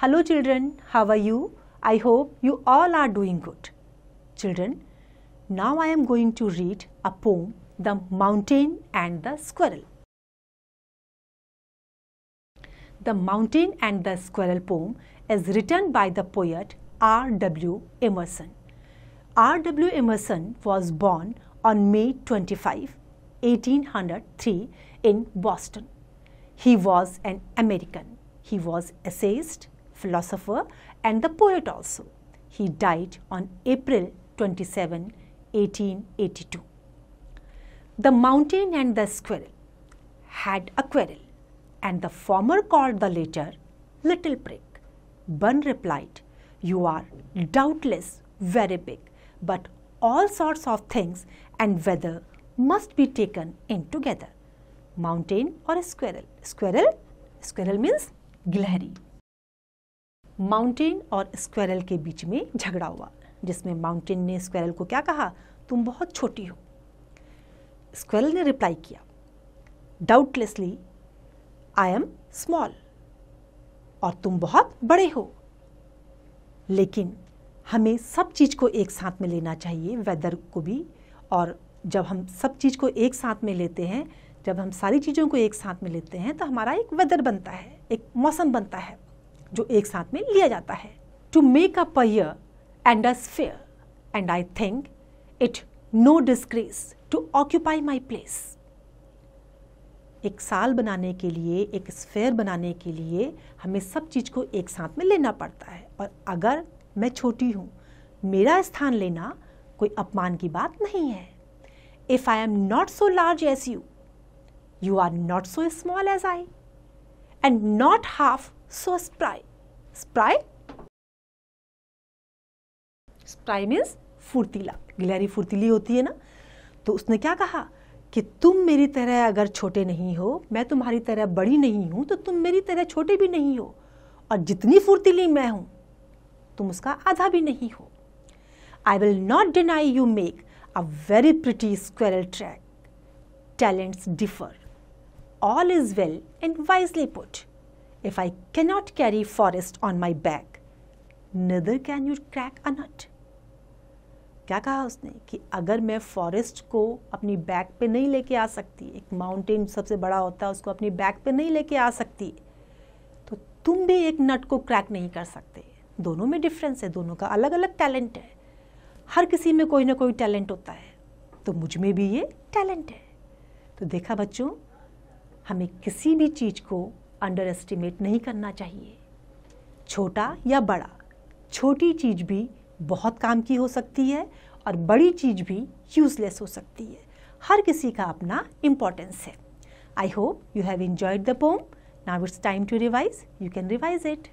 Hello children, how are you? I hope you all are doing good. Children, now I am going to read a poem, The Mountain and the Squirrel. The Mountain and the Squirrel poem is written by the poet R. W. Emerson. R. W. Emerson was born on May 25, 1803 in Boston. He was an American. He was essayist, philosopher and the poet also. He died on April 27, 1882. The mountain and the squirrel had a quarrel and the former called the latter little prick. Bun replied, you are doubtless very big, but all sorts of things and weather." must be taken in together. Mountain or squirrel? Squirrel? Squirrel means गिलहरी mountain और squirrel के बीच में झगड़ा हुआ जिसमें mountain ने squirrel को क्या कहा तुम बहुत छोटी हो स्क्वेरल ने रिप्लाई किया डाउटलेसली आई एम स्मॉल और तुम बहुत बड़े हो लेकिन हमें सब चीज़ को एक साथ में लेना चाहिए वेदर को भी और जब हम सब चीज़ को एक साथ में लेते हैं जब हम सारी चीज़ों को एक साथ में लेते हैं तो हमारा एक वेदर बनता है एक मौसम बनता है जो एक साथ में लिया जाता है to make a pair and a sphere and I think it no disgrace to occupy my place एक साल बनाने के लिए एक स्फेयर बनाने के लिए हमें सब चीज़ को एक साथ में लेना पड़ता है और अगर मैं छोटी हूँ मेरा स्थान लेना कोई अपमान की बात नहीं है if I am not so large as you, you are not so small as I, and not half so spry. Spry? Spry means फुर्तीला गिलहरी फुर्तीली होती है ना तो उसने क्या कहा कि तुम मेरी तरह अगर छोटे नहीं हो मैं तुम्हारी तरह बड़ी नहीं हूँ तो तुम मेरी तरह छोटे भी नहीं हो और जितनी फुर्तीली मैं हूँ तुम उसका आधा भी नहीं हो I will not deny you make a very pretty squirrel track. Talents differ. All is well and wisely put. If I cannot carry forest on my back, neither can you crack a nut. क्या कहा उसने कि अगर मैं forest को अपनी back पे नहीं लेके आ सकती एक माउंटेन सबसे बड़ा होता है उसको अपनी बैक पे नहीं लेके आ सकती तो तुम भी एक नट को क्रैक नहीं कर सकते दोनों में डिफरेंस है दोनों का अलग अलग टैलेंट है हर किसी में कोई ना कोई टैलेंट होता है तो मुझ में भी ये टैलेंट है तो देखा बच्चों हमें किसी भी चीज़ को अंडर एस्टिमेट नहीं करना चाहिए छोटा या बड़ा छोटी चीज़ भी बहुत काम की हो सकती है और बड़ी चीज़ भी यूज़लेस हो सकती है हर किसी का अपना इम्पोर्टेंस है I hope you have enjoyed the poem now it's time to revise you can revise it